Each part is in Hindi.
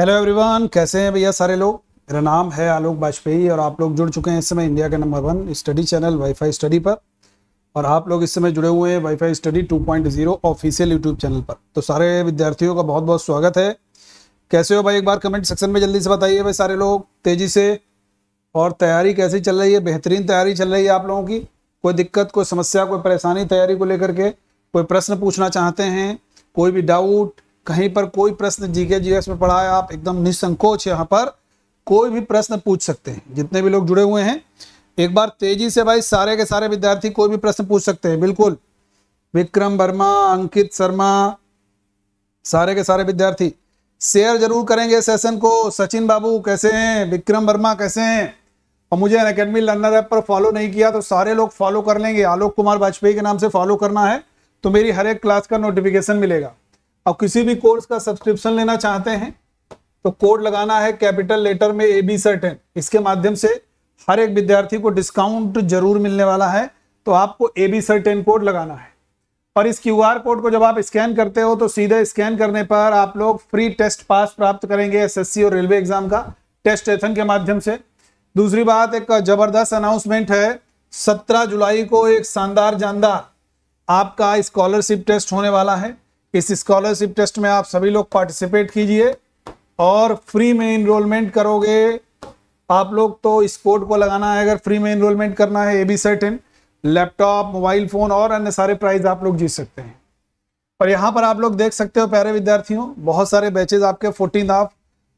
हेलो एवरीवन कैसे हैं भैया सारे लोग मेरा नाम है आलोक वाजपेयी और आप लोग जुड़ चुके हैं इस समय इंडिया के number one study channel WiFi study पर और आप लोग इस समय जुड़े हुए हैं WiFi study 2.0 official YouTube channel पर तो सारे विद्यार्थियों का बहुत बहुत स्वागत है कैसे हो भाई एक बार कमेंट सेक्शन में जल्दी से बताइए भाई सारे लोग तेज़ी से और तैयारी कैसी चल रही है बेहतरीन तैयारी चल रही है आप लोगों की कोई दिक्कत कोई समस्या कोई परेशानी तैयारी को लेकर के कोई प्रश्न पूछना चाहते हैं कोई भी डाउट कहीं पर कोई प्रश्न जीके जीएस में पढ़ा है आप एकदम निसंकोच यहाँ पर कोई भी प्रश्न पूछ सकते हैं जितने भी लोग जुड़े हुए हैं एक बार तेजी से भाई सारे के सारे विद्यार्थी कोई भी प्रश्न पूछ सकते हैं बिल्कुल विक्रम वर्मा अंकित शर्मा सारे के सारे विद्यार्थी शेयर जरूर करेंगे सेशन को सचिन बाबू कैसे हैं विक्रम वर्मा कैसे हैं और मुझे अकेडमी लर्नर ऐप पर फॉलो नहीं किया तो सारे लोग फॉलो कर लेंगे आलोक कुमार वाजपेयी के नाम से फॉलो करना है तो मेरी हर एक क्लास का नोटिफिकेशन मिलेगा अब किसी भी कोर्स का सब्सक्रिप्शन लेना चाहते हैं तो कोड लगाना है कैपिटल लेटर में ए बी सर्टेन इसके माध्यम से हर एक विद्यार्थी को डिस्काउंट जरूर मिलने वाला है तो आपको ए बी सर्टेन कोड लगाना है और इस क्यू आर कोड को जब आप स्कैन करते हो तो सीधे स्कैन करने पर आप लोग फ्री टेस्ट पास प्राप्त करेंगे एसएससी और रेलवे एग्जाम का टेस्ट एथन के माध्यम से दूसरी बात एक जबरदस्त अनाउंसमेंट है सत्रह जुलाई को एक शानदार जानदार आपका स्कॉलरशिप टेस्ट होने वाला है इस स्कॉलरशिप टेस्ट में आप सभी लोग पार्टिसिपेट कीजिए और फ्री में इनरोलमेंट करोगे आप लोग तो इस को लगाना है अगर फ्री में इनरोलमेंट करना है A B certain laptop mobile phone और अन्य सारे प्राइज आप लोग जीत सकते हैं और यहाँ पर आप लोग देख सकते हो प्यारे विद्यार्थियों बहुत सारे बैचेज आपके फोर्टीन ऑफ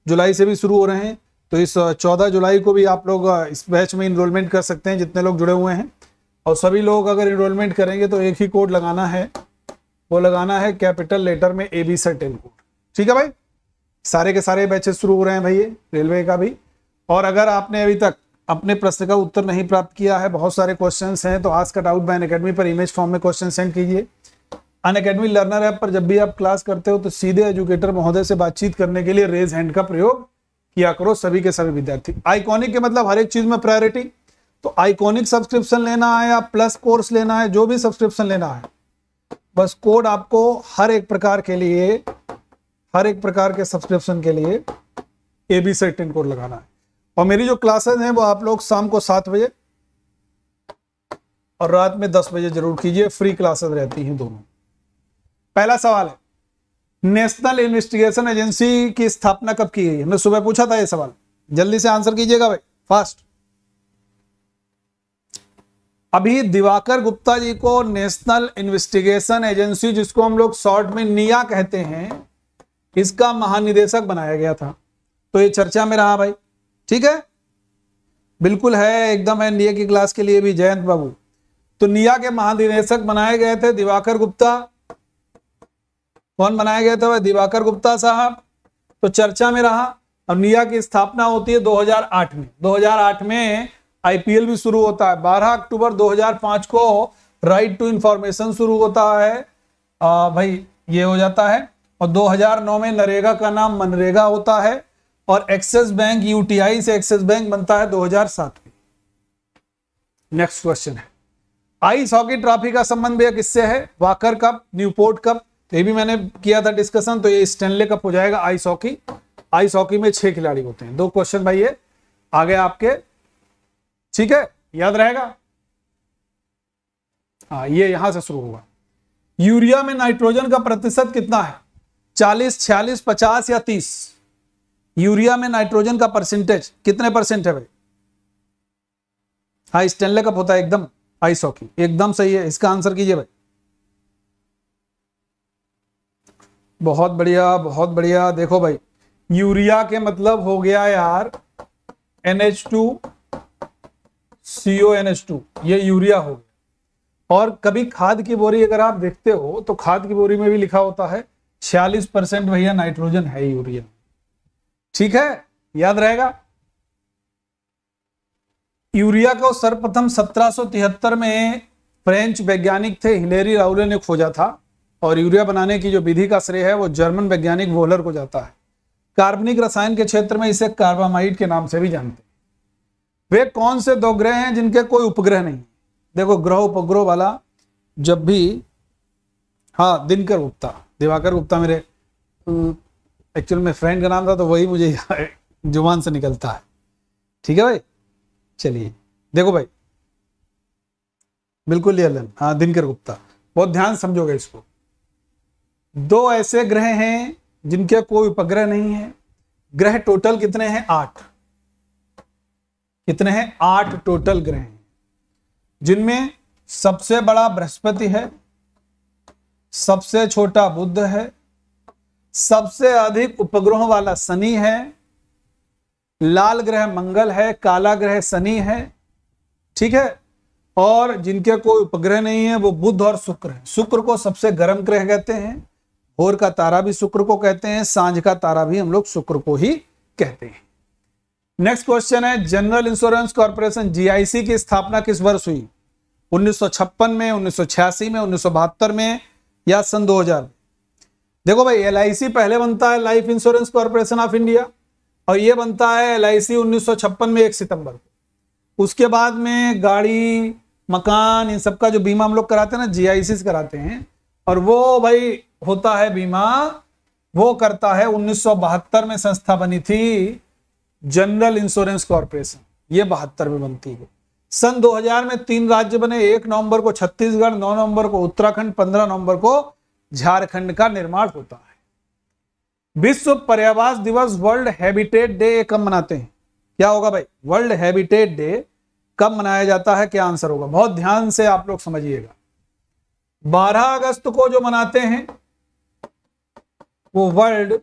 जुलाई से भी शुरू हो रहे हैं तो इस चौदह जुलाई को भी आप लोग इस बैच में इनरोलमेंट कर सकते हैं जितने लोग जुड़े हुए हैं और सभी लोग अगर इनरोलमेंट करेंगे तो एक ही कोड लगाना है वो लगाना है कैपिटल लेटर में ए बी सर्टेन कोड ठीक है भाई सारे के सारे बैचेस शुरू हो रहे हैं भाई रेलवे का भी और अगर आपने अभी तक अपने प्रश्न का उत्तर नहीं प्राप्त किया है बहुत सारे क्वेश्चन हैं तो आज कट आउट बैन अकेडमी पर इमेज फॉर्म में क्वेश्चन सेंड कीजिए अन अकेडमी लर्नर ऐप पर जब भी आप क्लास करते हो तो सीधे एजुकेटर महोदय से बातचीत करने के लिए रेज हैंड का प्रयोग किया करो सभी के सभी विद्यार्थी आइकॉनिक के मतलब हर एक चीज में प्रायोरिटी तो आइकॉनिक सब्सक्रिप्शन लेना है या प्लस कोर्स लेना है जो भी सब्सक्रिप्शन लेना है बस कोड आपको हर एक प्रकार के लिए हर एक प्रकार के सब्सक्रिप्शन के लिए ए बी से टेन कोड लगाना है और मेरी जो क्लासेस हैं वो आप लोग शाम को सात बजे और रात में दस बजे जरूर कीजिए फ्री क्लासेस रहती हैं दोनों पहला सवाल है नेशनल इन्वेस्टिगेशन एजेंसी की स्थापना कब की गई हमने सुबह पूछा था ये सवाल जल्दी से आंसर कीजिएगा भाई फास्ट अभी दिवाकर गुप्ता जी को नेशनल इन्वेस्टिगेशन एजेंसी जिसको हम लोग शॉर्ट में निया कहते हैं इसका महानिदेशक बनाया गया था तो ये चर्चा में रहा भाई ठीक है बिल्कुल है एकदम है निया की क्लास के लिए भी जयंत बाबू तो निया के महानिदेशक बनाए गए थे दिवाकर गुप्ता कौन बनाया गया था वह दिवाकर गुप्ता साहब तो चर्चा में रहा और निया की स्थापना होती है 2008 में 2008 में आईपीएल भी शुरू होता है 12 अक्टूबर 2005 को राइट टू इंफॉर्मेशन शुरू होता है आ, भाई ये हो जाता है और 2009 में नरेगा का नाम मनरेगा होता है और एक्सिस बैंक यूटीआई से एक्सिस बैंक बनता है 2007 में नेक्स्ट क्वेश्चन है आइस हॉकी ट्रॉफी का संबंध भी किससे है वाकर कप न्यूपोर्ट कप तो ये भी मैंने किया था डिस्कशन तो ये स्टेनले कप हो जाएगा आइस हॉकी आइस हॉकी में छह खिलाड़ी होते हैं दो क्वेश्चन भाई ये आगे आपके ठीक है याद रहेगा हाँ ये यहां से शुरू होगा यूरिया में नाइट्रोजन का प्रतिशत कितना है चालीस छियालीस पचास या तीस यूरिया में नाइट्रोजन का परसेंटेज कितने परसेंट है भाई हाँ स्टेनले कप होता है एकदम आइस हॉकी एकदम सही है इसका आंसर कीजिए भाई बहुत बढ़िया बहुत बढ़िया देखो भाई यूरिया के मतलब हो गया यार N H two CO N two ये यूरिया हो गया और कभी खाद की बोरी अगर आप देखते हो तो खाद की बोरी में भी लिखा होता है छियालीस परसेंट भैया नाइट्रोजन है यूरिया ठीक है याद रहेगा यूरिया को सर्वप्रथम 1773 में फ्रेंच वैज्ञानिक थे हिलेरी राउले ने खोजा था और यूरिया बनाने की जो विधि का श्रेय है वो जर्मन वैज्ञानिक वोलर को जाता है कार्बनिक रसायन के क्षेत्र में इसे कार्बामाइड के नाम से भी जानते हैं वे कौन से दो ग्रह हैं जिनके कोई उपग्रह नहीं देखो ग्रह उपग्रह वाला जब भी हाँ दिनकर गुप्ता दिवाकर गुप्ता मेरे एक्चुअल में फ्रेंड का नाम था तो वही मुझे जुबान से निकलता है ठीक है भाई चलिए देखो भाई बिल्कुल ये अलन हाँ दिनकर गुप्ता बहुत ध्यान समझोगे इसको दो ऐसे ग्रह हैं जिनके कोई उपग्रह नहीं है ग्रह टोटल कितने हैं आठ कितने हैं आठ टोटल ग्रह हैं जिनमें सबसे बड़ा बृहस्पति है सबसे छोटा बुद्ध है सबसे अधिक उपग्रहों वाला शनि है लाल ग्रह मंगल है काला ग्रह शनि है ठीक है और जिनके कोई उपग्रह नहीं है वो बुध और शुक्र है शुक्र को सबसे गर्म ग्रह कहते हैं भोर का तारा भी शुक्र को कहते हैं सांझ का तारा भी हम लोग शुक्र को ही कहते हैं नेक्स्ट क्वेश्चन है जनरल इंश्योरेंस कॉरपोरेशन जीआईसी की स्थापना किस वर्ष हुई 1956 में 1986 में उन्नीस में या सन 2000 देखो भाई एल पहले बनता है life insurance corporation of India और ये बनता है एल आई में एक सितंबर को उसके बाद में गाड़ी मकान इन सब का जो बीमा हम लोग कराते हैं ना जीआईसी से कराते हैं और वो भाई होता है बीमा वो करता है उन्नीस में संस्था बनी थी जनरल इंश्योरेंस कॉरपोरेशन ये बहत्तर में बनती है सन 2000 में तीन राज्य बने एक नवंबर को छत्तीसगढ़ नौ नवंबर को उत्तराखंड पंद्रह नवंबर को झारखंड का निर्माण होता है विश्व पर्यावास दिवस वर्ल्ड हैबिटेट डे कब मनाते हैं क्या होगा भाई वर्ल्ड हैबिटेट डे कब मनाया जाता है क्या आंसर होगा बहुत ध्यान से आप लोग समझिएगा 12 अगस्त को जो मनाते हैं वो वर्ल्ड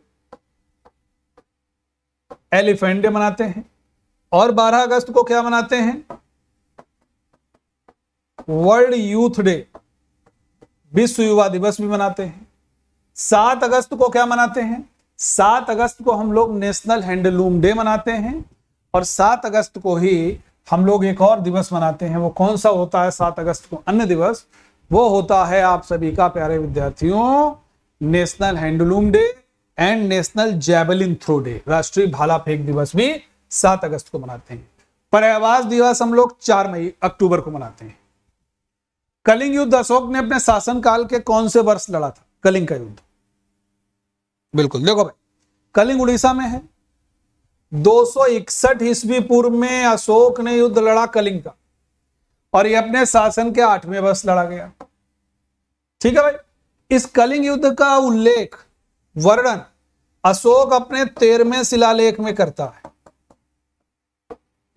एलिफेंट डे मनाते हैं और 12 अगस्त को क्या मनाते हैं वर्ल्ड यूथ डे विश्व युवा दिवस भी मनाते हैं सात अगस्त को क्या मनाते हैं सात अगस्त को हम लोग नेशनल हैंडलूम डे मनाते हैं और सात अगस्त को ही हम लोग एक और दिवस मनाते हैं वो कौन सा होता है सात अगस्त को अन्य दिवस वो होता है आप सभी का प्यारे विद्यार्थियों national handloom day and national javelin throw day राष्ट्रीय भाला फेंक दिवस भी सात अगस्त को मनाते हैं पर्यावास दिवस हम लोग चार मई अक्टूबर को मनाते हैं कलिंग युद्ध अशोक ने अपने शासनकाल के कौन से वर्ष लड़ा था कलिंग का युद्ध बिल्कुल देखो भाई कलिंग उड़ीसा में है दो सौ इकसठ ईस्वी पूर्व में अशोक ने युद्ध लड़ा कलिंग का और ये अपने शासन के आठवें वर्ष लड़ा गया ठीक है भाई इस कलिंग युद्ध का उल्लेख वर्णन अशोक अपने तेरहवें शिलालेख में करता है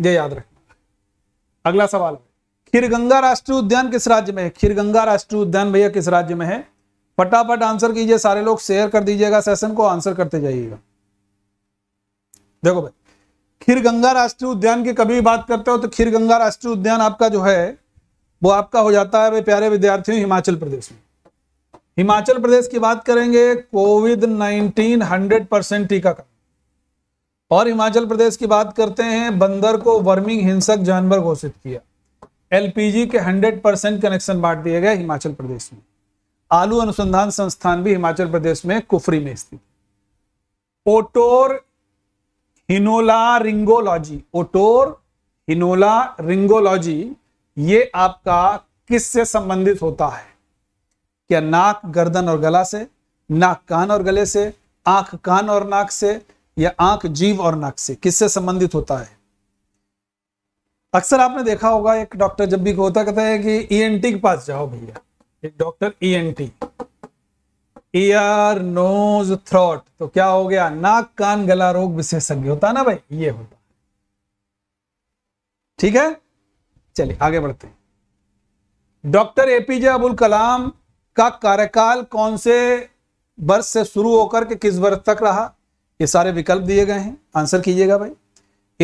ये याद रखना अगला सवाल खीर गंगा राष्ट्रीय उद्यान किस राज्य में है गंगा राष्ट्रीय उद्यान भैया किस राज्य में है फटाफट आंसर कीजिए सारे लोग शेयर कर दीजिएगा सेशन को आंसर करते जाइएगा देखो भाई खीर गंगा राष्ट्रीय उद्यान की कभी भी बात करते हो तो गंगा राष्ट्रीय उद्यान आपका जो है वो आपका हो जाता है भाई प्यारे विद्यार्थियों हिमाचल प्रदेश में हिमाचल प्रदेश की बात करेंगे कोविड 19 100 परसेंट टीकाकरण और हिमाचल प्रदेश की बात करते हैं बंदर को वर्मिंग हिंसक जानवर घोषित किया एलपीजी के 100 परसेंट कनेक्शन बांट दिए गए हिमाचल प्रदेश में आलू अनुसंधान संस्थान भी हिमाचल प्रदेश में कुफरी में स्थित ओटोर हिनोला रिंगोलॉजी ओटोर हिनोला रिंगोलॉजी ये आपका किस से संबंधित होता है क्या नाक गर्दन और गला से नाक कान और गले से आंख कान और नाक से या आंख जीव और नाक से किससे संबंधित होता है अक्सर आपने देखा होगा एक डॉक्टर जब भी होता कहता है कि ईएनटी e के पास जाओ भैया एक doctor ENT ear nose throat तो क्या हो गया नाक कान गला रोग विशेषज्ञ होता है ना भाई ये होता ठीक है चलिए आगे बढ़ते हैं डॉक्टर एपीजे अबुल कलाम का कार्यकाल कौन से वर्ष से शुरू होकर के किस वर्ष तक रहा ये सारे विकल्प दिए गए हैं आंसर कीजिएगा भाई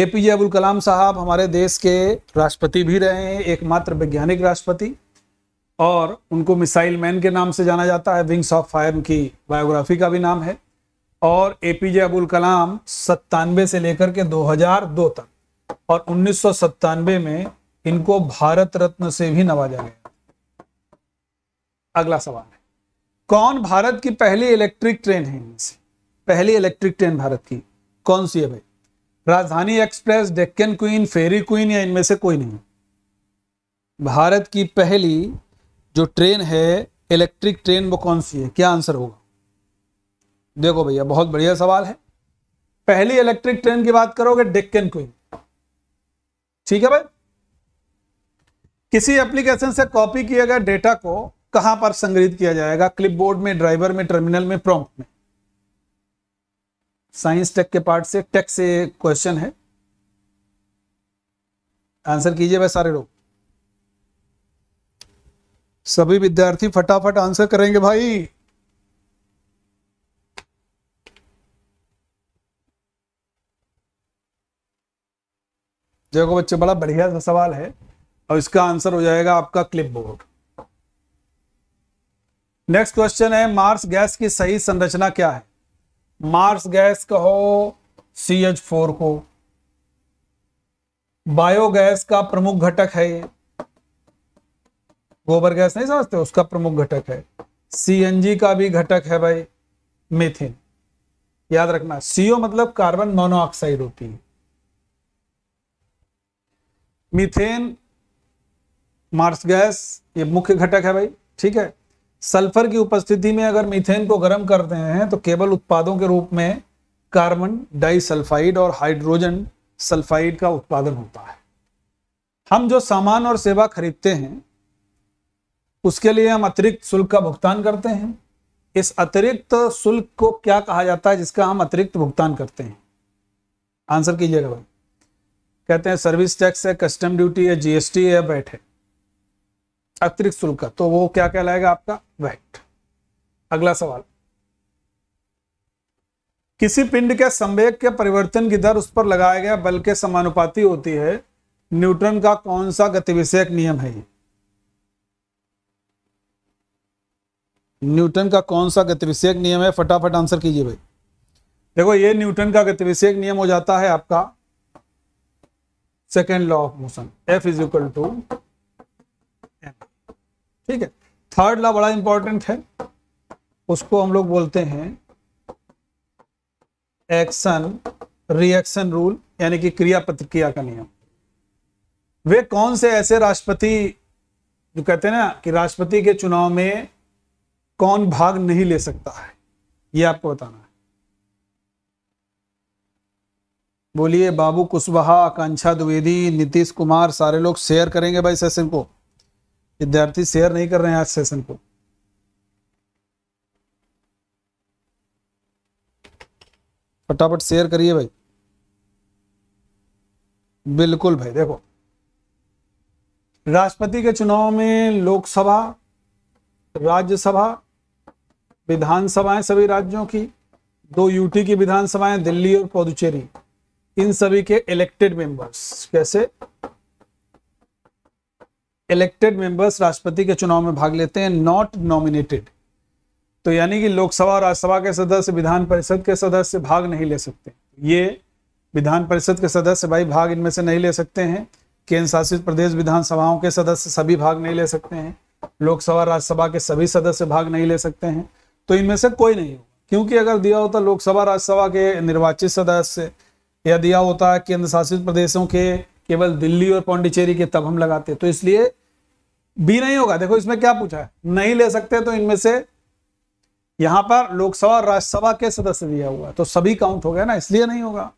एपीजे अब्दुल कलाम साहब हमारे देश के राष्ट्रपति भी रहे हैं एकमात्र वैज्ञानिक राष्ट्रपति और उनको मिसाइल मैन के नाम से जाना जाता है विंग्स ऑफ फायर की बायोग्राफी का भी नाम है और ए पी जे अब्दुल कलाम सत्तानवे से लेकर के 2002 तक और उन्नीस में इनको भारत रत्न से भी नवाजा गया अगला सवाल है कौन भारत की पहली इलेक्ट्रिक ट्रेन है इनमें से पहली इलेक्ट्रिक ट्रेन भारत की कौन सी है भाई Rajdhani Express Deccan Queen Fairy Queen या इनमें से कोई नहीं भारत की पहली जो ट्रेन है इलेक्ट्रिक ट्रेन वो कौन सी है क्या आंसर होगा देखो भैया बहुत बढ़िया सवाल है पहली इलेक्ट्रिक ट्रेन की बात करोगे डेक्कन क्वीन ठीक है भाई किसी एप्लीकेशन से कॉपी किए गए डेटा को कहां पर संग्रहित किया जाएगा क्लिपबोर्ड में ड्राइवर में टर्मिनल में प्रॉम्प्ट में साइंस टेक के पार्ट से टेक से क्वेश्चन है आंसर कीजिए भाई सारे लोग सभी विद्यार्थी फटाफट आंसर करेंगे भाई देखो बच्चे बड़ा बढ़िया सवाल है और इसका आंसर हो जाएगा आपका क्लिपबोर्ड नेक्स्ट क्वेश्चन है मार्स गैस की सही संरचना क्या है मार्स गैस कहो सी एच फोर को बायोगैस का प्रमुख घटक है ये गोबर गैस नहीं समझते उसका प्रमुख घटक है सीएनजी का भी घटक है भाई मेथिन याद रखना सीओ मतलब कार्बन मोनोऑक्साइड होती है मीथेन मार्स गैस ये मुख्य घटक है भाई ठीक है सल्फर की उपस्थिति में अगर मीथेन को गर्म करते हैं तो केवल उत्पादों के रूप में कार्बन डाइसल्फाइड और हाइड्रोजन सल्फाइड का उत्पादन होता है हम जो सामान और सेवा खरीदते हैं उसके लिए हम अतिरिक्त शुल्क का भुगतान करते हैं इस अतिरिक्त शुल्क को क्या कहा जाता है जिसका हम अतिरिक्त भुगतान करते हैं आंसर कीजिएगा भाई कहते हैं सर्विस टैक्स है कस्टम ड्यूटी है जीएसटी है बैठ है अतिरिक्त शुल्क का तो वो क्या कहलाएगा आपका वैट अगला सवाल किसी पिंड के संवेग के परिवर्तन की दर उस पर लगाया गया बल के समानुपाती होती है न्यूटन का कौन सा गतिविषयक नियम है न्यूटन का कौन सा गतिविषयक नियम है फटाफट आंसर कीजिए भाई देखो ये न्यूटन का गतिविषयक नियम हो जाता है आपका second law of motion F is equal to ठीक है थर्ड लॉ बड़ा इंपॉर्टेंट है उसको हम लोग बोलते हैं एक्शन रिएक्शन रूल यानी कि क्रिया प्रतिक्रिया का नियम वे कौन से ऐसे राष्ट्रपति जो कहते हैं ना कि राष्ट्रपति के चुनाव में कौन भाग नहीं ले सकता है ये आपको बताना है बोलिए बाबू कुशवाहा आकांक्षा द्विवेदी नीतीश कुमार सारे लोग शेयर करेंगे भाई सेशन को विद्यार्थी शेयर नहीं कर रहे हैं आज सेशन को फटाफट शेयर करिए भाई बिल्कुल भाई देखो राष्ट्रपति के चुनाव में लोकसभा राज्यसभा विधानसभाएं सभी राज्यों की दो यूटी की विधानसभाएं दिल्ली और पुदुचेरी इन सभी के इलेक्टेड मेंबर्स कैसे इलेक्टेड मेंबर्स राष्ट्रपति के चुनाव में भाग लेते हैं नॉट नॉमिनेटेड तो यानी कि लोकसभा राज्यसभा के सदस्य विधान परिषद के सदस्य भाग नहीं ले सकते ये विधान परिषद के सदस्य भाई भाग इनमें से नहीं ले सकते हैं केंद्र शासित प्रदेश विधानसभाओं के सदस्य सभी भाग नहीं ले सकते हैं लोकसभा राज्यसभा के सभी सदस्य भाग नहीं ले सकते हैं तो इनमें से कोई नहीं होगा क्योंकि अगर दिया होता लोकसभा राज्यसभा के निर्वाचित सदस्य या दिया होता केंद्र शासित प्रदेशों के केवल दिल्ली और पौंडीचेरी के तब हम लगाते तो इसलिए बी नहीं होगा देखो इसमें क्या पूछा है नहीं ले सकते तो इनमें से यहां पर लोकसभा और राज्यसभा के सदस्य दिया हुआ तो सभी काउंट हो गया ना इसलिए नहीं होगा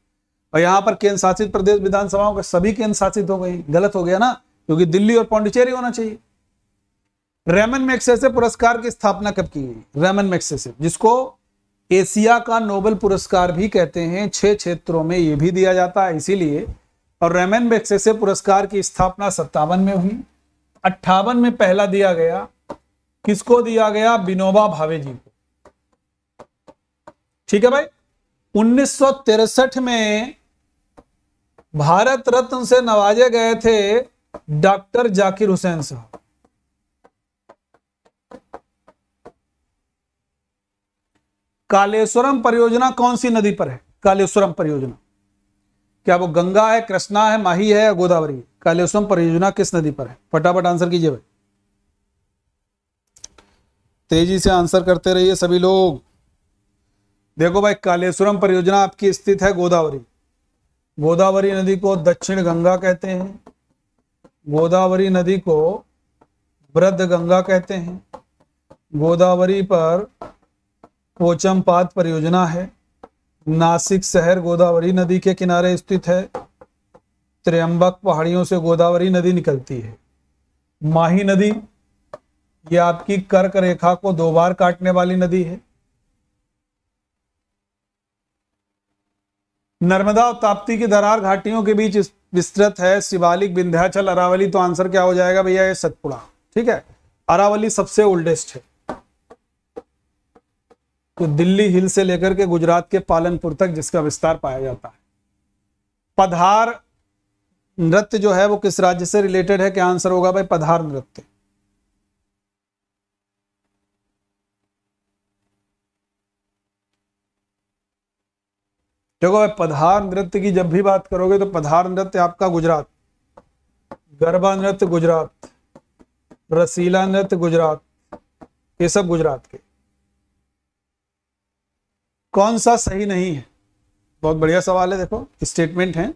और यहाँ पर केंद्र शासित प्रदेश विधानसभाओं के सभी केंद्र शासित हो गई गलत हो गया ना क्योंकि दिल्ली और पौंडीचेरी होना चाहिए रेमन मैक्सेसे पुरस्कार की स्थापना कब की गई रेमन मैक्सेसे जिसको एशिया का नोबेल पुरस्कार भी कहते हैं छह क्षेत्रों में यह भी दिया जाता है इसीलिए और रेमन बेक्सेसे पुरस्कार की स्थापना सत्तावन में हुई अट्ठावन में पहला दिया गया किसको दिया गया विनोबा भावे जी को ठीक है भाई उन्नीस में भारत रत्न से नवाजे गए थे डॉक्टर जाकिर हुसैन साहब कालेश्वरम परियोजना कौन सी नदी पर है कालेश्वरम परियोजना क्या वो गंगा है कृष्णा है माही है या गोदावरी है कालेश्वरम परियोजना किस नदी पर है फटाफट आंसर कीजिए भाई तेजी से आंसर करते रहिए सभी लोग देखो भाई कालेश्वरम परियोजना आपकी स्थित है गोदावरी गोदावरी नदी को दक्षिण गंगा कहते हैं गोदावरी नदी को वृद्ध गंगा कहते हैं गोदावरी पर कोचम पात परियोजना है नासिक शहर गोदावरी नदी के किनारे स्थित है त्र्यंबक पहाड़ियों से गोदावरी नदी निकलती है माही नदी ये आपकी कर्क रेखा को दो बार काटने वाली नदी है नर्मदा और ताप्ती की दरार घाटियों के बीच विस्तृत है शिवालिक विंध्याचल अरावली तो आंसर क्या हो जाएगा भैया ये सतपुड़ा ठीक है अरावली सबसे ओल्डेस्ट है तो दिल्ली हिल से लेकर के गुजरात के पालनपुर तक जिसका विस्तार पाया जाता है पधार नृत्य जो है वो किस राज्य से रिलेटेड है क्या आंसर होगा भाई पधार नृत्य देखो भाई पधार नृत्य की जब भी बात करोगे तो पधार नृत्य आपका गुजरात गरबा नृत्य गुजरात रसीला नृत्य गुजरात ये सब गुजरात के कौन सा सही नहीं है बहुत बढ़िया सवाल है देखो स्टेटमेंट है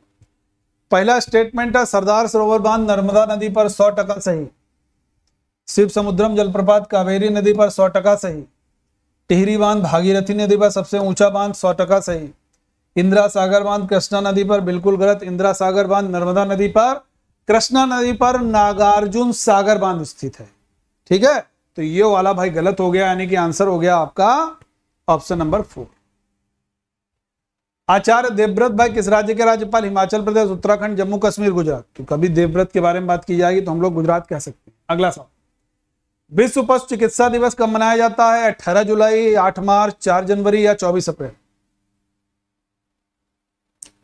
पहला स्टेटमेंट है सरदार सरोवर बांध नर्मदा नदी पर सौ टका सही शिव समुद्रम जलप्रपात कावेरी नदी पर सौ टका सही टिहरी बांध भागीरथी नदी पर सबसे ऊंचा बांध सौ टका सही इंदिरा सागर बांध कृष्णा नदी पर बिल्कुल गलत इंदिरा सागर बांध नर्मदा नदी पर कृष्णा नदी पर नागार्जुन सागर बांध स्थित है ठीक है तो ये वाला भाई गलत हो गया यानी कि आंसर हो गया आपका option number four Acharya Devvrat भाई किस राज्य के राज्यपाल हिमाचल प्रदेश उत्तराखंड जम्मू कश्मीर गुजरात तो कभी देवव्रत के बारे में बात की जाएगी तो हम लोग गुजरात कह सकते हैं अगला सवाल विश्व पशु चिकित्सा दिवस कब मनाया जाता है अठारह जुलाई आठ मार्च चार जनवरी या चौबीस अप्रैल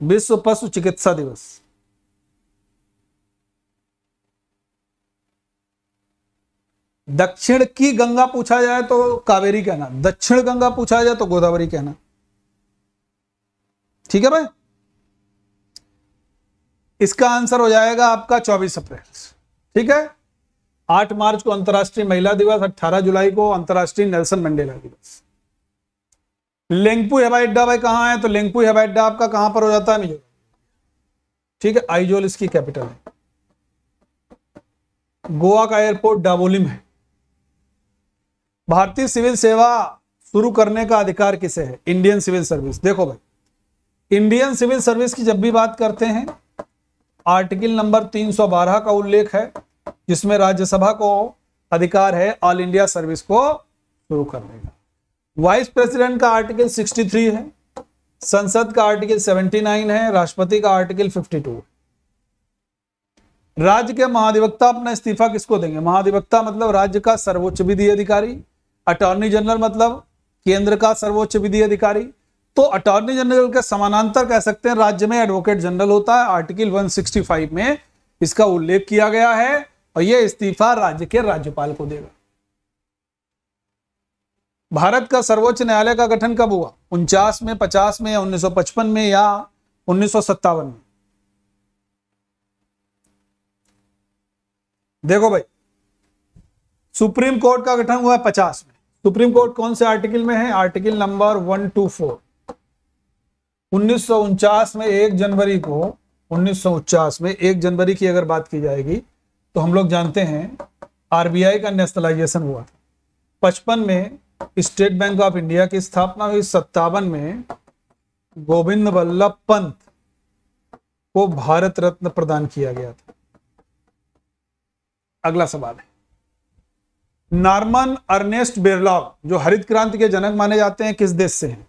विश्व पशु चिकित्सा दिवस दक्षिण की गंगा पूछा जाए तो कावेरी कहना दक्षिण गंगा पूछा जाए तो गोदावरी कहना ठीक है भाई इसका आंसर हो जाएगा आपका 24 अप्रैल ठीक है 8 मार्च को अंतर्राष्ट्रीय महिला दिवस 18 जुलाई को अंतर्राष्ट्रीय नेल्सन मंडेला दिवस लेंगपू हवाई अड्डा भाई कहां है तो लेंगपू हवाई अड्डा आपका कहां पर हो जाता है मिजोरम ठीक है आइजोल इसकी कैपिटल है गोवा का एयरपोर्ट डाबोलिम है भारतीय सिविल सेवा शुरू करने का अधिकार किसे है इंडियन सिविल सर्विस देखो भाई इंडियन सिविल सर्विस की जब भी बात करते हैं आर्टिकल नंबर 312 का उल्लेख है जिसमें राज्यसभा को अधिकार है ऑल इंडिया सर्विस को शुरू करने का वाइस प्रेसिडेंट का आर्टिकल 63 है संसद का आर्टिकल 79 है राष्ट्रपति का आर्टिकल 52 राज्य के महाधिवक्ता अपना इस्तीफा किसको देंगे महाधिवक्ता मतलब राज्य का सर्वोच्च विधि अधिकारी अटॉर्नी जनरल मतलब केंद्र का सर्वोच्च विधि अधिकारी तो अटॉर्नी जनरल के समानांतर कह सकते हैं राज्य में एडवोकेट जनरल होता है आर्टिकल 165 में इसका उल्लेख किया गया है और यह इस्तीफा राज्य के राज्यपाल को देगा भारत का सर्वोच्च न्यायालय का गठन कब हुआ उनचास में पचास में या उन्नीस में या उन्नीस में देखो भाई सुप्रीम कोर्ट का गठन हुआ है पचास में सुप्रीम कोर्ट कौन से आर्टिकल में है article number one two four उन्नीस में एक जनवरी को उन्नीस में एक जनवरी की अगर बात की जाएगी तो हम लोग जानते हैं आरबीआई का नेशनलाइजेशन हुआ था पचपन में स्टेट बैंक ऑफ इंडिया की स्थापना हुई सत्तावन में गोविंद वल्लभ पंत को भारत रत्न प्रदान किया गया था अगला सवाल है नॉर्मन अर्नेस्ट बेरलॉग जो हरित क्रांति के जनक माने जाते हैं किस देश से हैं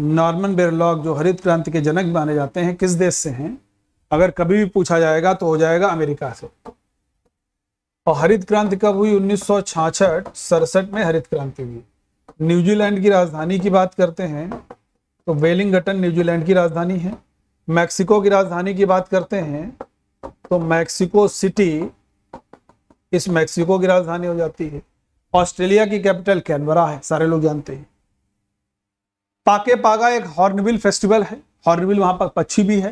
नॉर्मन बेरलॉग जो हरित क्रांति के जनक माने जाते हैं किस देश से हैं अगर कभी भी पूछा जाएगा तो हो जाएगा अमेरिका से और हरित क्रांति कब हुई उन्नीस सौ सड़सठ में हरित क्रांति हुई न्यूजीलैंड की राजधानी की बात करते हैं तो वेलिंगटन न्यूजीलैंड की राजधानी है मैक्सिको की राजधानी की बात करते हैं तो मैक्सिको सिटी इस मैक्सिको की राजधानी हो जाती है ऑस्ट्रेलिया की कैपिटल कैनबरा है सारे लोग जानते हैं पाके पागा एक हॉर्नबिल फेस्टिवल है हॉर्नबिल वहां पर पक्षी भी है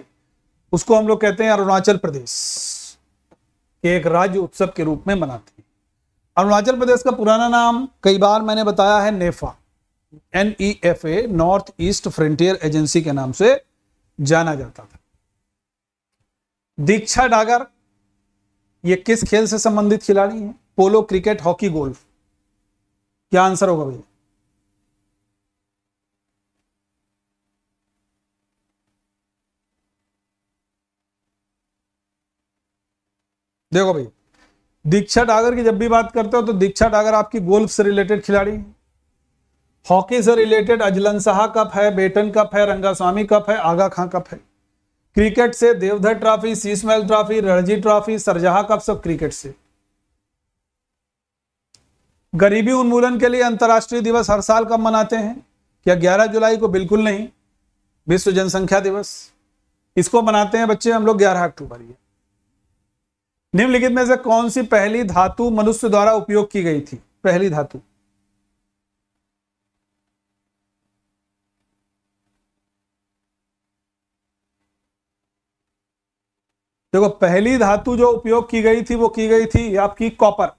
उसको हम लोग कहते हैं अरुणाचल प्रदेश के एक राज्य उत्सव के रूप में मनाते हैं अरुणाचल प्रदेश का पुराना नाम कई बार मैंने बताया है NEFA N E F A North East Frontier Agency के नाम से जाना जाता था दीक्षा डागर ये किस खेल से संबंधित खिलाड़ी है पोलो क्रिकेट हॉकी गोल्फ क्या आंसर होगा भैया देखो भाई दीक्षा डागर की जब भी बात करते हो तो दीक्षा डागर आपकी गोल्फ से रिलेटेड खिलाड़ी हॉकी से रिलेटेड अजलन शाह कप है बेटन कप है रंगास्वामी कप है आगा खां कप है क्रिकेट से देवधर ट्रॉफी सीसमेल ट्रॉफी रणजी ट्रॉफी सरजहा कप सब क्रिकेट से गरीबी उन्मूलन के लिए अंतर्राष्ट्रीय दिवस हर साल कब मनाते हैं क्या ग्यारह जुलाई को बिल्कुल नहीं विश्व जनसंख्या दिवस इसको मनाते हैं बच्चे हम लोग ग्यारह अक्टूबर ये निम्नलिखित में से कौन सी पहली धातु मनुष्य द्वारा उपयोग की गई थी पहली धातु देखो पहली धातु जो उपयोग की गई थी वो की गई थी आपकी कॉपर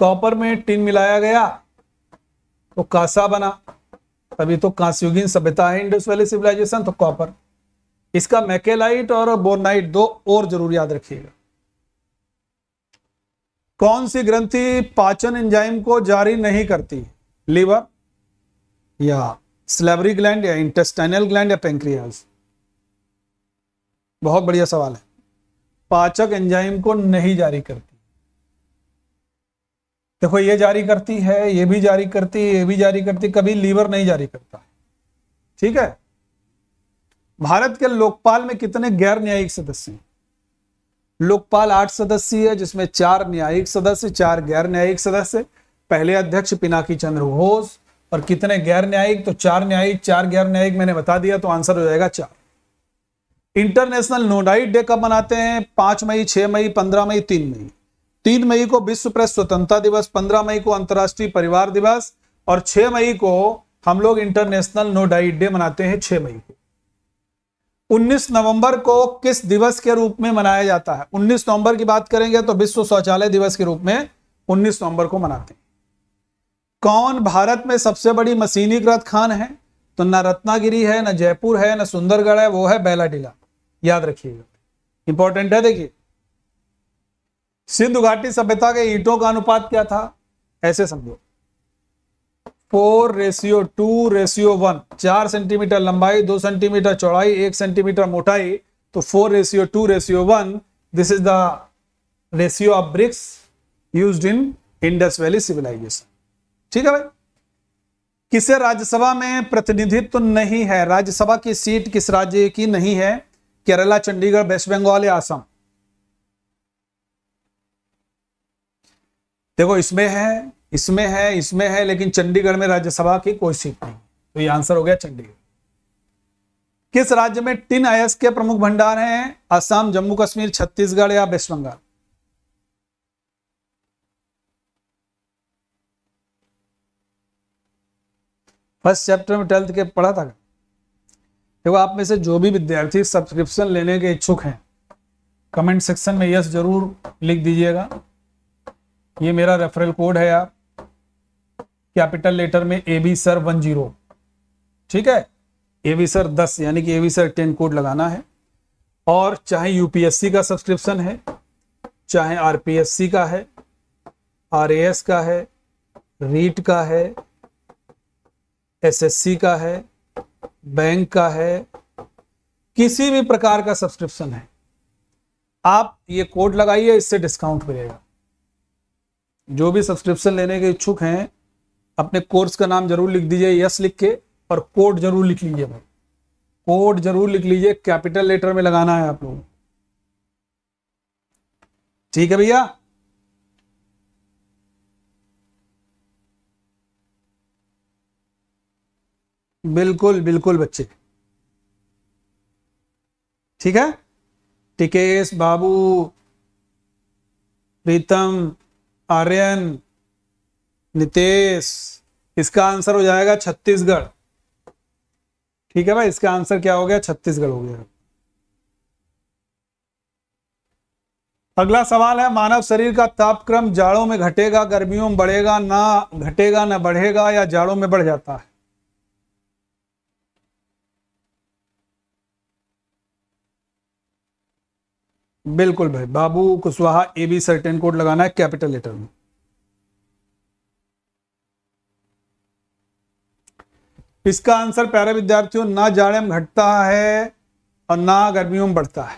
कॉपर में टिन मिलाया गया तो कांसा बना तभी तो कांस्युगीन सभ्यता है इंडस वैली सिविलाइजेशन तो कॉपर इसका मैकेलाइट और बोनाइट दो और जरूर याद रखिएगा कौन सी ग्रंथि पाचन एंजाइम को जारी नहीं करती लीवर या स्लेवरी ग्लैंड या इंटेस्टाइनल ग्लैंड या पेंक्रियाज बहुत बढ़िया सवाल है पाचक एंजाइम को नहीं जारी करती देखो ये जारी करती है ये भी जारी करती है ये भी जारी करती कभी लीवर नहीं जारी करता ठीक है भारत के लोकपाल में कितने गैर न्यायिक सदस्य हैं लोकपाल आठ सदस्य है जिसमें चार न्यायिक सदस्य चार गैर न्यायिक सदस्य पहले अध्यक्ष पिनाकी चंद्र घोष और कितने गैर न्यायिक तो चार न्यायिक चार गैर न्यायिक मैंने बता दिया तो आंसर हो जाएगा चार इंटरनेशनल नोडाइट डे कब मनाते हैं पांच मई छह मई पंद्रह मई तीन मई तीन मई को विश्व प्रेस स्वतंत्रता दिवस पंद्रह मई को अंतर्राष्ट्रीय परिवार दिवस और छह मई को हम लोग इंटरनेशनल नोडाइट डे मनाते हैं छह मई को 19 नवंबर को किस दिवस के रूप में मनाया जाता है 19 नवंबर की बात करेंगे तो विश्व शौचालय दिवस के रूप में 19 नवंबर को मनाते हैं कौन भारत में सबसे बड़ी मशीनीकृत खान है तो ना रत्नागिरी है ना जयपुर है ना सुंदरगढ़ है वो है बेला डीला याद रखिएगा इंपॉर्टेंट है देखिए सिंधु घाटी सभ्यता के ईटों का अनुपात क्या था ऐसे समझो four ratio two ratio one चार सेंटीमीटर लंबाई दो सेंटीमीटर चौड़ाई एक सेंटीमीटर मोटाई तो four ratio two ratio one this is the ratio of bricks use in Indus Valley civilisation ठीक है भाई किसे राज्यसभा में प्रतिनिधित्व तो नहीं है राज्यसभा की सीट किस राज्य की नहीं है केरला चंडीगढ़ वेस्ट बंगाल या आसम देखो इसमें है इसमें है इसमें है लेकिन चंडीगढ़ में राज्यसभा की कोई सीट नहीं तो ये आंसर हो गया चंडीगढ़ किस राज्य में टिन आयस के प्रमुख भंडार हैं असम जम्मू कश्मीर छत्तीसगढ़ या वेस्ट बंगाल फर्स्ट चैप्टर में ट्वेल्थ के पढ़ा था देखो आप में से जो भी विद्यार्थी सब्सक्रिप्शन लेने के इच्छुक हैं कमेंट सेक्शन में यस जरूर लिख दीजिएगा ये मेरा रेफरल कोड है आप कैपिटल लेटर में A B sir one zero ठीक है ए बी सर दस यानी कि A B sir ten code लगाना है और चाहे यूपीएससी का सब्सक्रिप्शन है चाहे आरपीएससी का है आरएएस का है रीट e का है एसएससी का है बैंक का है किसी भी प्रकार का सब्सक्रिप्शन है आप ये कोड लगाइए इससे डिस्काउंट मिलेगा जो भी सब्सक्रिप्शन लेने के इच्छुक हैं अपने कोर्स का नाम जरूर लिख दीजिए यस लिख के और कोड जरूर लिख लीजिए भाई कोड जरूर लिख लीजिए कैपिटल लेटर में लगाना है आप लोग ठीक है भैया बिल्कुल बिल्कुल बच्चे ठीक है टिकेश बाबू प्रीतम आर्यन नितेश इसका आंसर हो जाएगा छत्तीसगढ़ ठीक है भाई इसका आंसर क्या हो गया छत्तीसगढ़ हो गया अगला सवाल है मानव शरीर का तापक्रम जाड़ों में घटेगा गर्मियों में बढ़ेगा ना घटेगा ना बढ़ेगा या जाड़ों में बढ़ जाता है बिल्कुल भाई Babu Kushwaha A B sir ten code लगाना है कैपिटल लेटर में इसका आंसर प्यारे विद्यार्थियों ना जाड़े में घटता है और ना गर्मियों में बढ़ता है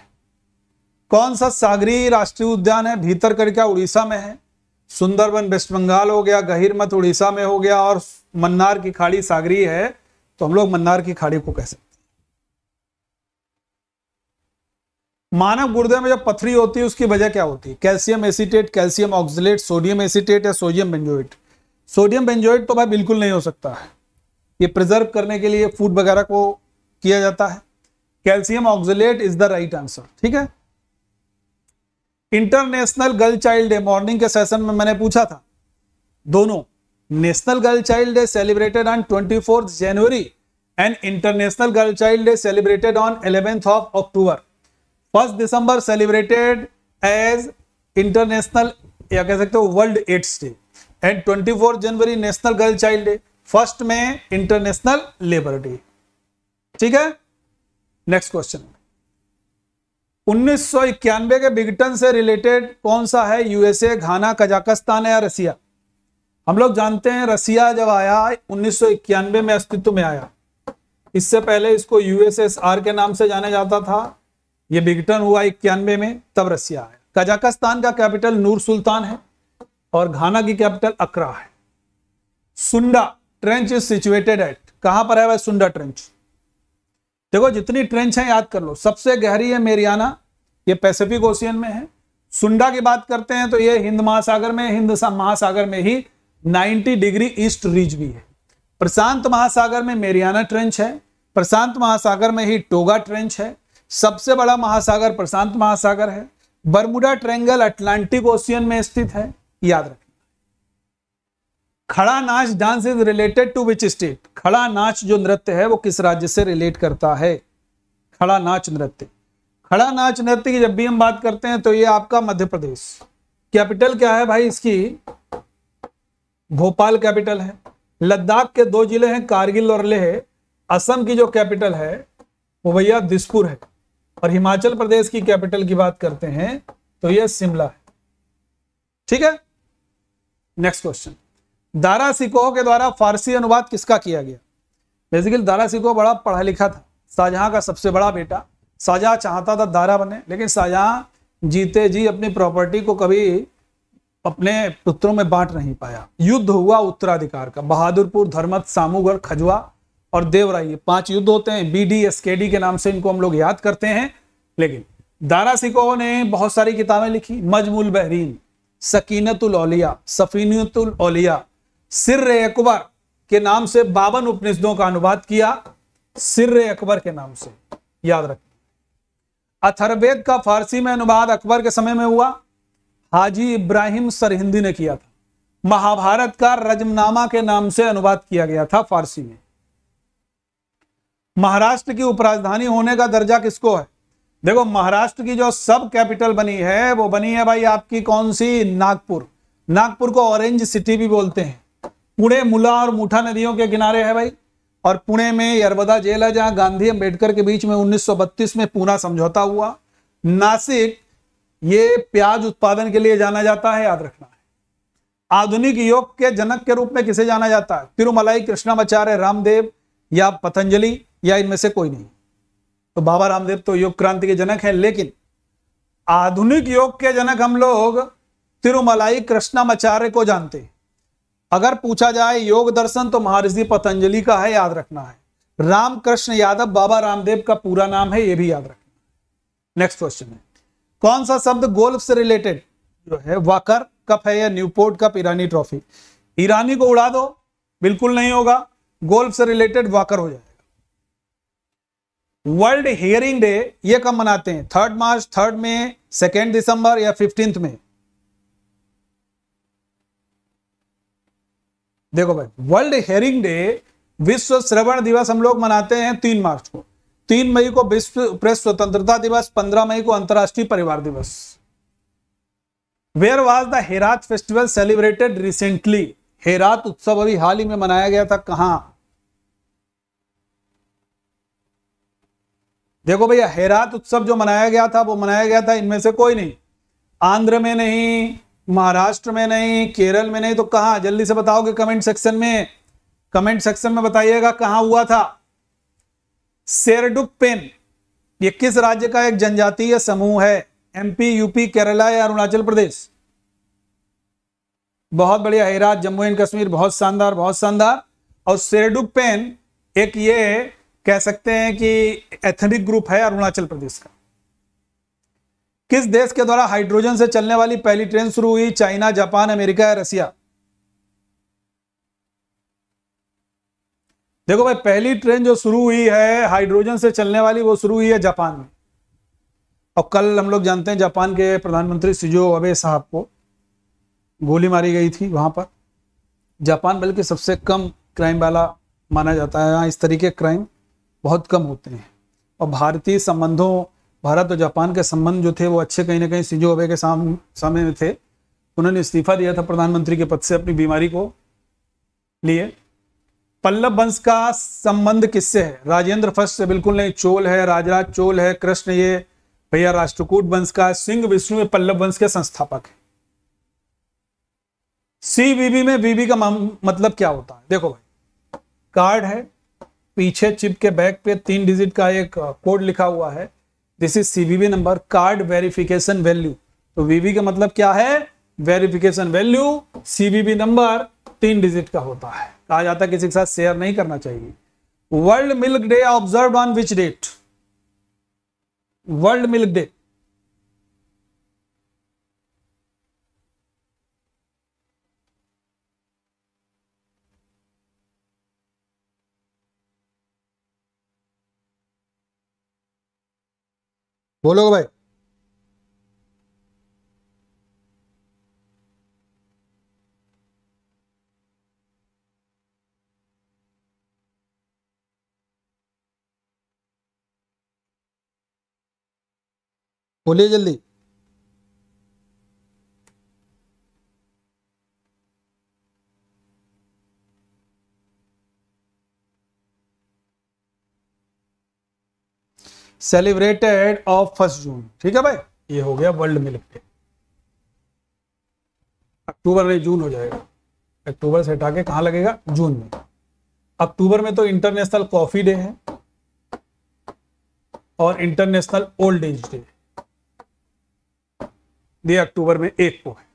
कौन सा सागरी राष्ट्रीय उद्यान है भीतर करके उड़ीसा में है सुंदरबन वेस्ट बंगाल हो गया गहिरमत उड़ीसा में हो गया और मन्नार की खाड़ी सागरी है तो हम लोग मन्नार की खाड़ी को कह सकते मानव गुर्दे में जब पथरी होती है उसकी वजह क्या होती है calcium acetate calcium oxalate sodium acetate या सोडियम बेंजोइट सोडियम बेंजोइट तो भाई बिल्कुल नहीं हो सकता है ये प्रिजर्व करने के लिए फूड वगैरह को किया जाता है calcium oxalate is the right answer ठीक है International Girl Child Day morning के सेशन में मैंने पूछा था दोनों National Girl Child Day celebrated on twenty January and International Girl Child Day celebrated on eleventh of October first December celebrated as international या कह सकते हो World AIDS Day and twenty January National Girl Child Day first में इंटरनेशनल लेबर डे ठीक है नेक्स्ट क्वेश्चन उन्नीस के बिगटन से रिलेटेड कौन सा है यूएसए घाना कजाकिस्तान या रसिया हम लोग जानते हैं रसिया जब आया उन्नीस में अस्तित्व में आया इससे पहले इसको यूएसएसआर के नाम से जाना जाता था ये बिगटन हुआ इक्यानवे में तब रसिया आया कजाकिस्तान का कैपिटल नूर सुल्तान है और घाना की कैपिटल अकरा है सुंडा ट्रेंच इज सिचुएटेड एट कहां पर है वह सुंदर ट्रेंच देखो जितनी ट्रेंच है याद कर लो सबसे गहरी है मेरियाना ये पैसिफिक ओशियन में है सुंडा की बात करते हैं तो ये हिंद महासागर में हिंद महासागर में ही 90 डिग्री ईस्ट रीज भी है प्रशांत महासागर में मेरियाना ट्रेंच है प्रशांत महासागर में ही टोगा ट्रेंच है सबसे बड़ा महासागर प्रशांत महासागर है बरमुडा ट्रेंगल अटलांटिक ओशियन में स्थित है याद रख Khada Nach dance is related to which state Khada Nach जो नृत्य है वो किस राज्य से रिलेट करता है खड़ा नाच नृत्य खड़ा नाच नृत्य की जब भी हम बात करते हैं तो ये आपका मध्य प्रदेश कैपिटल क्या है भाई इसकी भोपाल कैपिटल है लद्दाख के दो जिले हैं कारगिल और लेह असम की जो कैपिटल है वो भैया दिसपुर है और हिमाचल प्रदेश की कैपिटल की बात करते हैं तो यह शिमला है ठीक है नेक्स्ट क्वेश्चन दारा सिकोह के द्वारा फारसी अनुवाद किसका किया गया बेसिकली दारा सिकोह बड़ा पढ़ा लिखा था शाहजहां का सबसे बड़ा बेटा शाहजहां चाहता था दारा बने लेकिन शाहजहां जीते जी अपनी प्रॉपर्टी को कभी अपने पुत्रों में बांट नहीं पाया युद्ध हुआ उत्तराधिकार का बहादुरपुर धर्मत सामूगढ़ खजवा और देवराई ये पांच युद्ध होते हैं B D S K D K नाम से इनको हम लोग याद करते हैं लेकिन दारा सिकोह ने बहुत सारी किताबें लिखी मजमुल बहरीन सकीनतुल औलिया सफीनतुल औलिया सिर अकबर के नाम से बावन उपनिषदों का अनुवाद किया सिर अकबर के नाम से याद रखें अथर्वेद का फारसी में अनुवाद अकबर के समय में हुआ हाजी इब्राहिम सरहिंदी ने किया था महाभारत का रजमनामा के नाम से अनुवाद किया गया था फारसी में महाराष्ट्र की उपराजधानी होने का दर्जा किसको है देखो महाराष्ट्र की जो सब कैपिटल बनी है वो बनी है भाई आपकी कौन सी नागपुर नागपुर को ऑरेंज सिटी भी बोलते हैं पुणे मुला और मुठा नदियों के किनारे है भाई और पुणे में यरवदा जेल है जहां गांधी अंबेडकर के बीच में 1932 में पूना समझौता हुआ नासिक ये प्याज उत्पादन के लिए जाना जाता है याद रखना है आधुनिक योग के जनक के रूप में किसे जाना जाता है तिरुमलाई कृष्णाचार्य रामदेव या पतंजलि या इनमें से कोई नहीं तो बाबा रामदेव तो योग क्रांति के जनक हैं लेकिन आधुनिक योग के जनक हम लोग तिरुमलाई कृष्णाचार्य को जानते हैं अगर पूछा जाए योग दर्शन तो महर्षि पतंजलि का है याद रखना है रामकृष्ण यादव बाबा रामदेव का पूरा नाम है ये भी याद रखना नेक्स्ट क्वेश्चन है कौन सा शब्द गोल्फ से रिलेटेड जो है वाकर कप है या Newport Cup Irani Trophy Irani को उड़ा दो बिल्कुल नहीं होगा गोल्फ से रिलेटेड वाकर हो जाएगा वर्ल्ड हियरिंग डे ये कब मनाते हैं थर्ड मार्च थर्ड में सेकेंड दिसंबर या फिफ्टींथ में देखो भाई वर्ल्ड हेरिंग डे विश्व श्रवण दिवस हम लोग मनाते हैं तीन मार्च को तीन मई को विश्व प्रेस स्वतंत्रता दिवस पंद्रह मई को अंतर्राष्ट्रीय परिवार दिवस where was the Herat festival celebrated recently Herat उत्सव अभी हाल ही में मनाया गया था कहा देखो भैया हेरात उत्सव जो मनाया गया था वो मनाया गया था इनमें से कोई नहीं आंध्र में नहीं महाराष्ट्र में नहीं केरल में नहीं तो कहां जल्दी से बताओगे कमेंट सेक्शन में कमेंट सेक्शन में बताइएगा कहां हुआ था सेरडुपेन पेन ये किस राज्य का एक जनजातीय समूह है एमपी यूपी केरला या अरुणाचल प्रदेश बहुत बढ़िया हेरात जम्मू एंड कश्मीर बहुत शानदार बहुत शानदार और सेरडुपेन पेन एक ये कह सकते हैं कि एथनिक ग्रुप है अरुणाचल प्रदेश का किस देश के द्वारा हाइड्रोजन से चलने वाली पहली ट्रेन शुरू हुई चाइना जापान अमेरिका या रसिया देखो भाई पहली ट्रेन जो शुरू हुई है हाइड्रोजन से चलने वाली वो शुरू हुई है जापान में और कल हम लोग जानते हैं जापान के प्रधानमंत्री सिजो अबे साहब को गोली मारी गई थी वहां पर जापान बल्कि सबसे कम क्राइम वाला माना जाता है यहाँ इस तरीके क्राइम बहुत कम होते हैं और भारतीय संबंधों भारत और जापान के संबंध जो थे वो अच्छे कहीं ना कहीं सिंजो अबे के साम समय में थे उन्होंने इस्तीफा दिया था प्रधानमंत्री के पद से अपनी बीमारी को लिए पल्लव वंश का संबंध किससे है राजेंद्र फर्स्ट से बिल्कुल नहीं चोल है राजराज चोल है कृष्ण ये भैया राष्ट्रकूट वंश का सिंह विष्णु में पल्लव वंश के संस्थापक है सी बीबी में बीबी का मतलब क्या होता है देखो भाई कार्ड है पीछे चिप के बैक पे तीन डिजिट का एक कोड लिखा हुआ है this is CVV number card verification value तो वीवी का मतलब क्या है वेरिफिकेशन वैल्यू सीवीवी नंबर तीन डिजिट का होता है कहा जाता है किसी के साथ शेयर नहीं करना चाहिए World Milk Day observe on which date World Milk Day बोलोगे भाई बोलिए जल्दी सेलिब्रेटेड ऑफ फर्स्ट जून ठीक है भाई ये हो गया वर्ल्ड मिल्क डे अक्टूबर नहीं जून हो जाएगा अक्टूबर से हटा के कहा लगेगा जून में अक्टूबर में तो इंटरनेशनल कॉफी डे है और इंटरनेशनल ओल्ड एज डे ये अक्टूबर में एक को है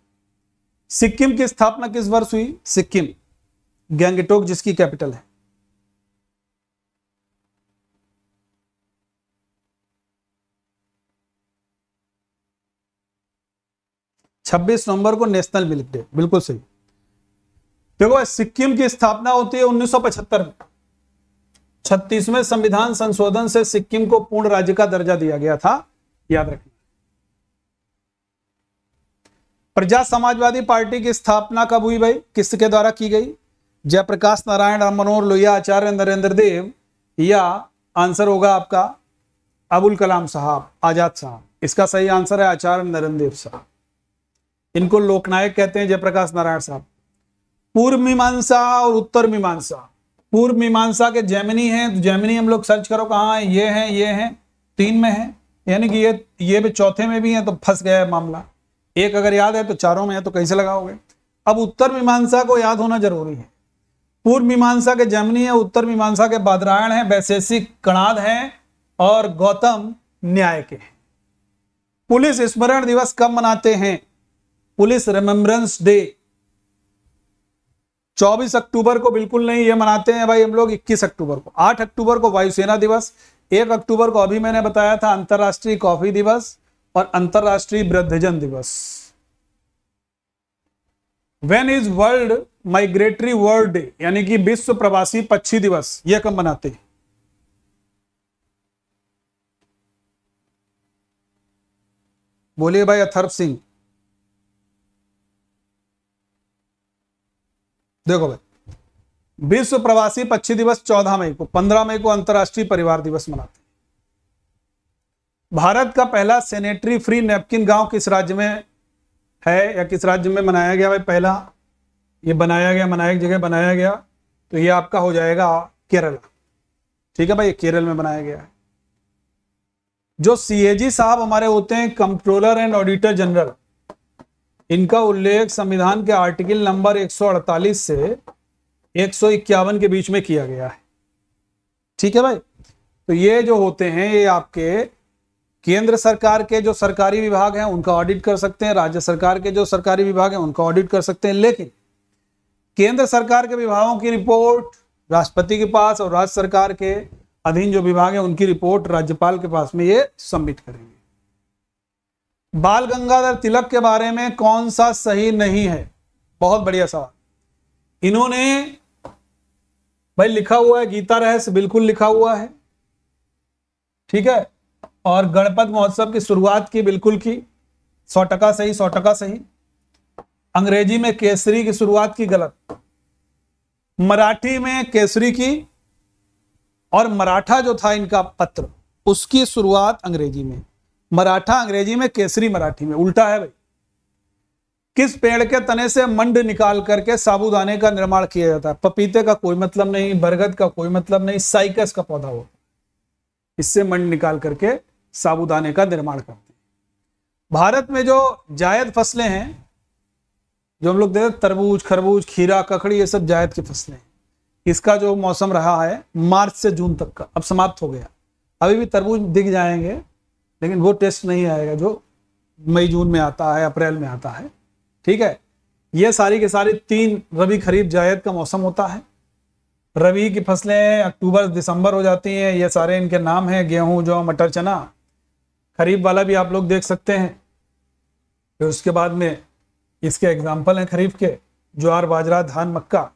सिक्किम की स्थापना किस वर्ष हुई सिक्किम गैंगटोक जिसकी कैपिटल है छब्बीस नवंबर को नेशनल मिल्क डे बिल्कुल सही देखो सिक्किम की स्थापना होती है उन्नीस में छत्तीसवें संविधान संशोधन से सिक्किम को पूर्ण राज्य का दर्जा दिया गया था याद रखना प्रजा समाजवादी पार्टी की स्थापना कब हुई भाई किसके द्वारा की गई जयप्रकाश नारायण राम मनोहर लोहिया आचार्य नरेंद्र देव या आंसर होगा आपका अबुल कलाम साहब आजाद साहब इसका सही आंसर है आचार्य नरेंद्र देव साहब इनको लोकनायक कहते हैं जयप्रकाश नारायण साहब पूर्व मीमांसा और उत्तर मीमांसा पूर्व मीमांसा के जैमिनी हैं तो जैमिनी हम लोग सर्च करो कहा है ये हैं ये हैं तीन में है यानी कि ये ये भी चौथे में भी हैं तो फंस गया है मामला एक अगर याद है तो चारों में है तो कैसे लगाओगे अब उत्तर मीमांसा को याद होना जरूरी है पूर्व मीमांसा के जमनी है उत्तर मीमांसा के बादरायण है वैशेषिक कणाद है और गौतम न्याय के पुलिस स्मरण दिवस कब मनाते हैं पुलिस रिमेम्बरेंस डे 24 अक्टूबर को बिल्कुल नहीं ये मनाते हैं भाई हम लोग 21 अक्टूबर को 8 अक्टूबर को वायुसेना दिवस 1 अक्टूबर को अभी मैंने बताया था अंतर्राष्ट्रीय कॉफी दिवस और अंतर्राष्ट्रीय वृद्धजन दिवस when is World Migratory World Day यानी कि विश्व प्रवासी पक्षी दिवस यह कब मनाते हैं बोलिए भाई अथर्व सिंह देखो भाई विश्व प्रवासी पक्षी दिवस चौदह मई को पंद्रह मई को अंतर्राष्ट्रीय परिवार दिवस मनाते हैं भारत का पहला सेनेटरी फ्री नेपकिन गांव किस राज्य में है या किस राज्य में मनाया गया भाई पहला ये बनाया गया मनाया एक जगह बनाया गया तो ये आपका हो जाएगा केरल ठीक है भाई केरल में बनाया गया है जो सीएजी साहब हमारे होते हैं कंट्रोलर एंड ऑडिटर जनरल इनका उल्लेख संविधान के आर्टिकल नंबर 148 से एक के बीच में किया गया है ठीक है भाई तो ये जो होते हैं ये आपके केंद्र सरकार के जो सरकारी विभाग हैं उनका ऑडिट कर सकते हैं राज्य सरकार के जो सरकारी विभाग हैं उनका ऑडिट कर सकते हैं लेकिन केंद्र सरकार के विभागों की रिपोर्ट राष्ट्रपति के पास और राज्य सरकार के अधीन जो विभाग है उनकी रिपोर्ट राज्यपाल के पास में ये सबमिट करेंगे बाल गंगाधर तिलक के बारे में कौन सा सही नहीं है बहुत बढ़िया सवाल इन्होंने भाई लिखा हुआ है गीता रहस्य बिल्कुल लिखा हुआ है ठीक है और गणपत महोत्सव की शुरुआत की बिल्कुल की सौ टका सही सौ टका सही अंग्रेजी में केसरी की शुरुआत की गलत मराठी में केसरी की और मराठा जो था इनका पत्र उसकी शुरुआत अंग्रेजी में मराठा अंग्रेजी में केसरी मराठी में उल्टा है भाई किस पेड़ के तने से मंड निकाल करके साबुदाने का निर्माण किया जाता है पपीते का कोई मतलब नहीं बरगद का कोई मतलब नहीं साइकस का पौधा हो इससे मंड निकाल करके साबुदाने का निर्माण करते हैं भारत में जो जायद फसलें हैं जो हम लोग देते तरबूज खरबूज खीरा ककड़ी ये सब जायद की फसलें हैं इसका जो मौसम रहा है मार्च से जून तक का अब समाप्त हो गया अभी भी तरबूज दिख जाएंगे लेकिन वो टेस्ट नहीं आएगा जो मई जून में आता है अप्रैल में आता है ठीक है ये सारी के सारी तीन रबी खरीफ जायद का मौसम होता है रबी की फसलें अक्टूबर दिसंबर हो जाती हैं ये सारे इनके नाम हैं गेहूं जो मटर चना खरीफ वाला भी आप लोग देख सकते हैं फिर उसके बाद में इसके एग्जाम्पल हैं खरीफ के ज्वार बाजरा धान मक्का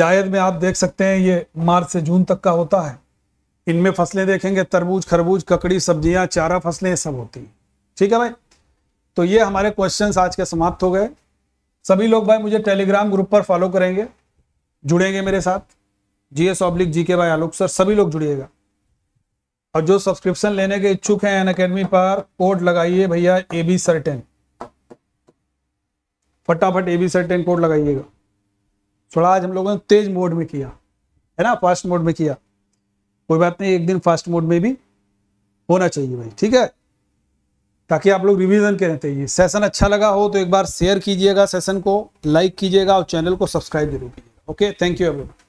जायद में आप देख सकते हैं ये मार्च से जून तक का होता है इनमें फसलें देखेंगे तरबूज खरबूज ककड़ी सब्जियां चारा फसलें सब होती हैं ठीक है भाई तो ये हमारे क्वेश्चन आज के समाप्त हो गए सभी लोग भाई मुझे टेलीग्राम ग्रुप पर फॉलो करेंगे जुड़ेंगे मेरे साथ एस ऑब्लिक जी के भाई आलोक सर सभी लोग जुड़िएगा और जो सब्सक्रिप्शन लेने के इच्छुक हैं एन अकेडमी पर कोड लगाइए भैया ए बी सर टेन फटाफट A B sir ten code लगाइएगा थोड़ा आज हम लोगों ने तेज मोड में किया है ना फास्ट मोड में किया कोई बात नहीं एक दिन फास्ट मोड में भी होना चाहिए भाई ठीक है ताकि आप लोग के करें चाहिए तो सेशन अच्छा लगा हो तो एक बार शेयर कीजिएगा सेशन को लाइक कीजिएगा और चैनल को सब्सक्राइब जरूर कीजिएगा ओके थैंक यू एवरीवन